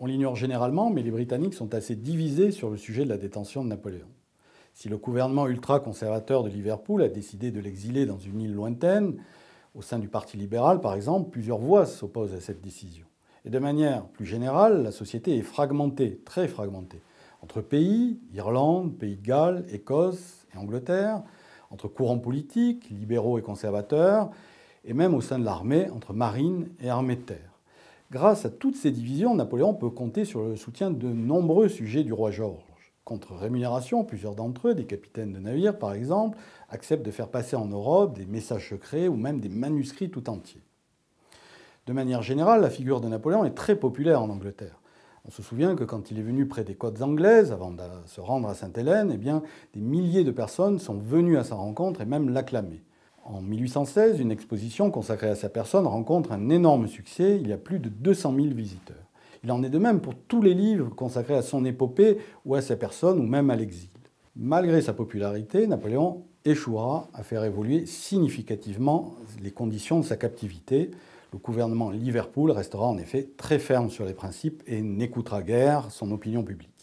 On l'ignore généralement, mais les Britanniques sont assez divisés sur le sujet de la détention de Napoléon. Si le gouvernement ultra-conservateur de Liverpool a décidé de l'exiler dans une île lointaine, au sein du Parti libéral par exemple, plusieurs voix s'opposent à cette décision. Et de manière plus générale, la société est fragmentée, très fragmentée, entre pays, Irlande, Pays de Galles, Écosse et Angleterre, entre courants politiques, libéraux et conservateurs, et même au sein de l'armée, entre marine et armée de terre. Grâce à toutes ces divisions, Napoléon peut compter sur le soutien de nombreux sujets du roi Georges. Contre rémunération, plusieurs d'entre eux, des capitaines de navires par exemple, acceptent de faire passer en Europe des messages secrets ou même des manuscrits tout entiers. De manière générale, la figure de Napoléon est très populaire en Angleterre. On se souvient que quand il est venu près des côtes anglaises, avant de se rendre à Sainte-Hélène, eh bien, des milliers de personnes sont venues à sa rencontre et même l'acclamaient. En 1816, une exposition consacrée à sa personne rencontre un énorme succès, il y a plus de 200 000 visiteurs. Il en est de même pour tous les livres consacrés à son épopée ou à sa personne ou même à l'exil. Malgré sa popularité, Napoléon échouera à faire évoluer significativement les conditions de sa captivité. Le gouvernement Liverpool restera en effet très ferme sur les principes et n'écoutera guère son opinion publique.